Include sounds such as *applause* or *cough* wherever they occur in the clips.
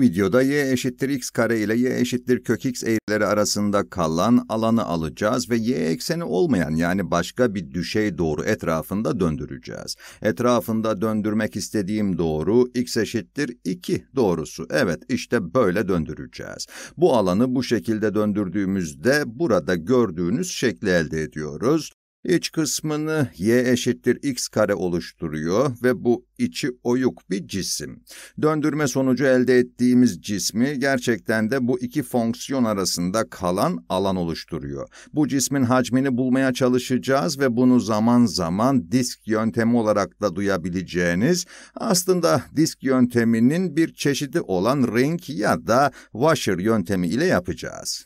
videoda y eşittir x kare ile y eşittir kök x eğrileri arasında kalan alanı alacağız ve y ekseni olmayan yani başka bir düşey doğru etrafında döndüreceğiz. Etrafında döndürmek istediğim doğru x eşittir 2 doğrusu. Evet işte böyle döndüreceğiz. Bu alanı bu şekilde döndürdüğümüzde burada gördüğünüz şekli elde ediyoruz. İç kısmını y eşittir x kare oluşturuyor ve bu içi oyuk bir cisim. Döndürme sonucu elde ettiğimiz cismi gerçekten de bu iki fonksiyon arasında kalan alan oluşturuyor. Bu cismin hacmini bulmaya çalışacağız ve bunu zaman zaman disk yöntemi olarak da duyabileceğiniz, aslında disk yönteminin bir çeşidi olan ring ya da washer yöntemi ile yapacağız.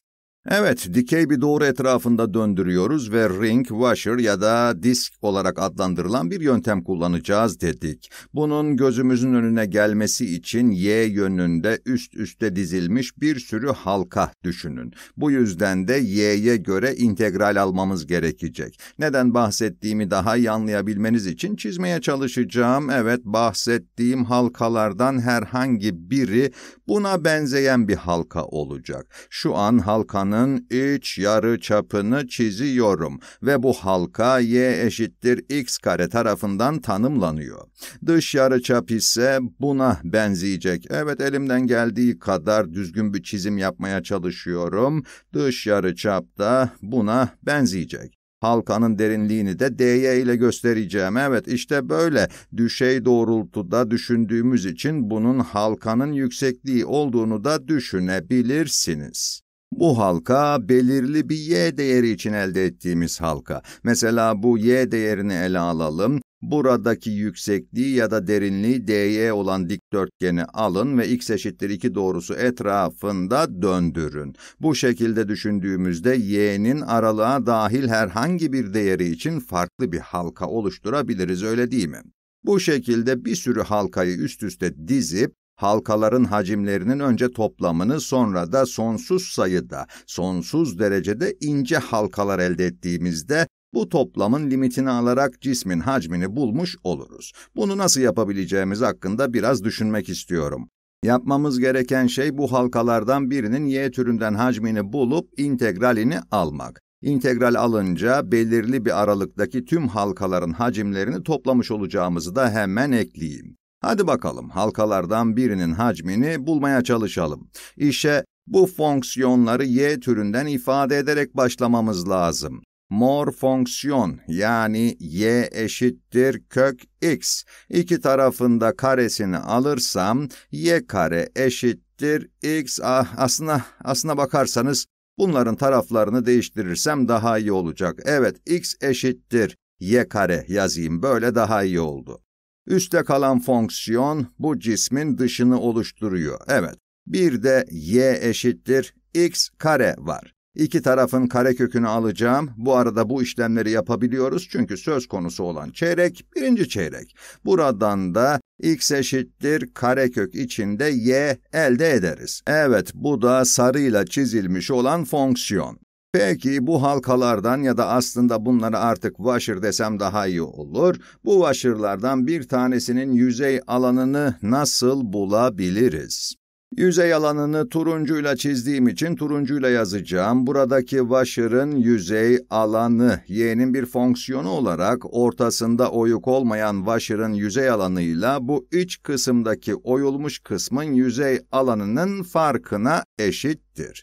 Evet, dikey bir doğru etrafında döndürüyoruz ve ring washer ya da disk olarak adlandırılan bir yöntem kullanacağız dedik. Bunun gözümüzün önüne gelmesi için Y yönünde üst üste dizilmiş bir sürü halka düşünün. Bu yüzden de Y'ye göre integral almamız gerekecek. Neden bahsettiğimi daha iyi anlayabilmeniz için çizmeye çalışacağım. Evet, bahsettiğim halkalardan herhangi biri buna benzeyen bir halka olacak. Şu an halkanın halkanın iç yarı çapını çiziyorum ve bu halka y eşittir x kare tarafından tanımlanıyor. Dış yarı çap ise buna benzeyecek. Evet elimden geldiği kadar düzgün bir çizim yapmaya çalışıyorum. Dış yarı çap da buna benzeyecek. Halkanın derinliğini de dy ile göstereceğim. Evet işte böyle düşey doğrultuda düşündüğümüz için bunun halkanın yüksekliği olduğunu da düşünebilirsiniz. Bu halka belirli bir y değeri için elde ettiğimiz halka. Mesela bu y değerini ele alalım. Buradaki yüksekliği ya da derinliği dy olan dikdörtgeni alın ve x eşittir 2 doğrusu etrafında döndürün. Bu şekilde düşündüğümüzde y'nin aralığa dahil herhangi bir değeri için farklı bir halka oluşturabiliriz öyle değil mi? Bu şekilde bir sürü halkayı üst üste dizip halkaların hacimlerinin önce toplamını sonra da sonsuz sayıda, sonsuz derecede ince halkalar elde ettiğimizde bu toplamın limitini alarak cismin hacmini bulmuş oluruz. Bunu nasıl yapabileceğimiz hakkında biraz düşünmek istiyorum. Yapmamız gereken şey bu halkalardan birinin y türünden hacmini bulup integralini almak. İntegral alınca belirli bir aralıktaki tüm halkaların hacimlerini toplamış olacağımızı da hemen ekleyeyim. Hadi bakalım halkalardan birinin hacmini bulmaya çalışalım. İşe bu fonksiyonları y türünden ifade ederek başlamamız lazım. Mor fonksiyon yani y eşittir kök x. İki tarafında karesini alırsam y kare eşittir x. Ah, aslına, aslına bakarsanız bunların taraflarını değiştirirsem daha iyi olacak. Evet x eşittir y kare yazayım böyle daha iyi oldu. Üste kalan fonksiyon bu cismin dışını oluşturuyor. Evet. Bir de y eşittir x kare var. İki tarafın karekökünü alacağım. Bu arada bu işlemleri yapabiliyoruz çünkü söz konusu olan çeyrek birinci çeyrek. Buradan da x eşittir karekök içinde y elde ederiz. Evet bu da sarıyla çizilmiş olan fonksiyon. Peki bu halkalardan ya da aslında bunları artık washer desem daha iyi olur. Bu washerlardan bir tanesinin yüzey alanını nasıl bulabiliriz? Yüzey alanını turuncuyla çizdiğim için turuncuyla yazacağım. Buradaki washer'ın yüzey alanı y'nin bir fonksiyonu olarak ortasında oyuk olmayan washer'ın yüzey alanıyla bu iç kısımdaki oyulmuş kısmın yüzey alanının farkına eşittir.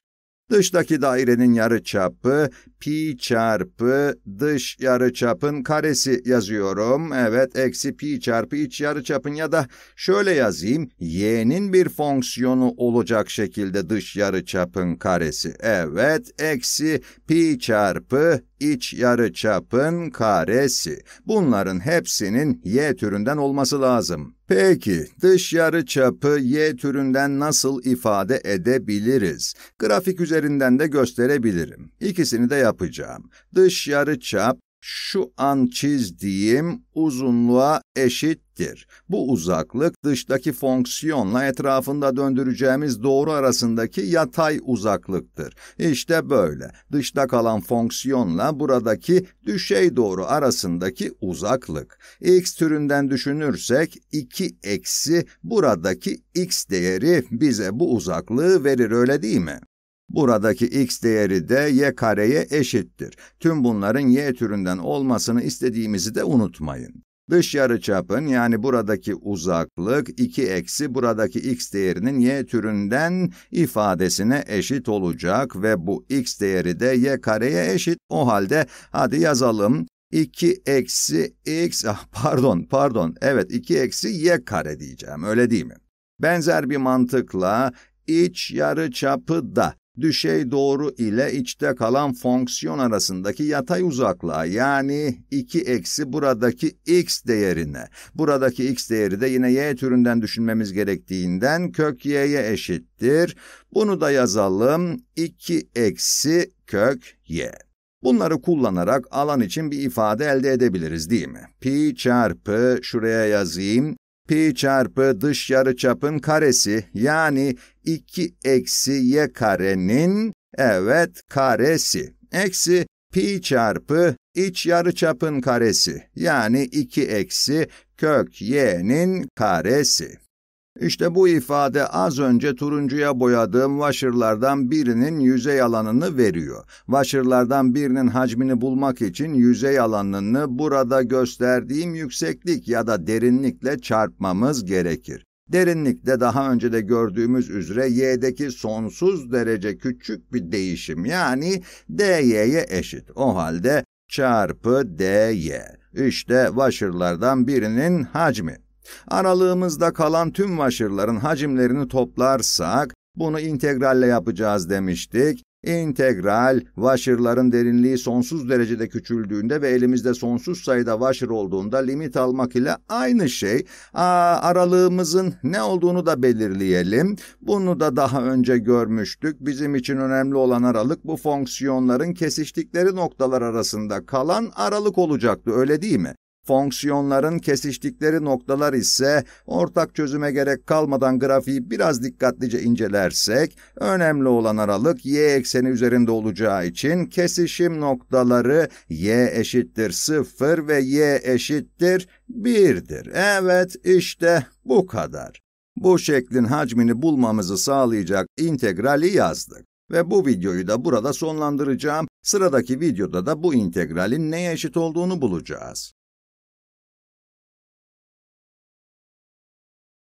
Dıştaki dairenin yarıçapı pi çarpı dış yarıçapın karesi yazıyorum. Evet eksi pi çarpı iç yarıçapın ya da şöyle yazayım. Y'nin bir fonksiyonu olacak şekilde dış yarıçapın karesi. Evet eksi pi çarpı iç çapın karesi. Bunların hepsinin y türünden olması lazım. Peki, dış yarı çapı y türünden nasıl ifade edebiliriz? Grafik üzerinden de gösterebilirim. İkisini de yapacağım. Dış yarı çap şu an çizdiğim uzunluğa eşittir. Bu uzaklık dıştaki fonksiyonla etrafında döndüreceğimiz doğru arasındaki yatay uzaklıktır. İşte böyle. Dışta kalan fonksiyonla buradaki düşey doğru arasındaki uzaklık. x türünden düşünürsek 2 eksi buradaki x değeri bize bu uzaklığı verir öyle değil mi? Buradaki x değeri de y kareye eşittir. Tüm bunların y türünden olmasını istediğimizi de unutmayın. Dış yarıçapın yani buradaki uzaklık 2 eksi buradaki x değerinin y türünden ifadesine eşit olacak ve bu x değeri de y kareye eşit. O halde hadi yazalım. 2 eksi x, *laughs* ah pardon, pardon, evet 2 eksi y kare diyeceğim, öyle değil mi? Benzer bir mantıkla iç yarıçapı da düşey doğru ile içte kalan fonksiyon arasındaki yatay uzaklığa yani 2 eksi buradaki x değerine. Buradaki x değeri de yine y türünden düşünmemiz gerektiğinden kök y'ye eşittir. Bunu da yazalım 2 eksi kök y. Bunları kullanarak alan için bir ifade elde edebiliriz değil mi? Pi çarpı şuraya yazayım pi çarpı dış yarıçapın karesi yani 2 eksi y karenin evet karesi eksi pi çarpı iç yarıçapın karesi yani 2 eksi kök y'nin karesi. İşte bu ifade az önce turuncuya boyadığım washer'lardan birinin yüzey alanını veriyor. Washer'lardan birinin hacmini bulmak için yüzey alanını burada gösterdiğim yükseklik ya da derinlikle çarpmamız gerekir. Derinlikte daha önce de gördüğümüz üzere y'deki sonsuz derece küçük bir değişim yani dy'ye eşit. O halde çarpı dy. İşte vaşırlardan birinin hacmi. Aralığımızda kalan tüm vaşırların hacimlerini toplarsak bunu integralle yapacağız demiştik. İntegral, washer'ların derinliği sonsuz derecede küçüldüğünde ve elimizde sonsuz sayıda washer olduğunda limit almak ile aynı şey. Aa, aralığımızın ne olduğunu da belirleyelim. Bunu da daha önce görmüştük. Bizim için önemli olan aralık bu fonksiyonların kesiştikleri noktalar arasında kalan aralık olacaktı öyle değil mi? Fonksiyonların kesiştikleri noktalar ise ortak çözüme gerek kalmadan grafiği biraz dikkatlice incelersek önemli olan aralık y ekseni üzerinde olacağı için kesişim noktaları y eşittir 0 ve y eşittir 1'dir. Evet işte bu kadar. Bu şeklin hacmini bulmamızı sağlayacak integrali yazdık. Ve bu videoyu da burada sonlandıracağım. Sıradaki videoda da bu integralin neye eşit olduğunu bulacağız.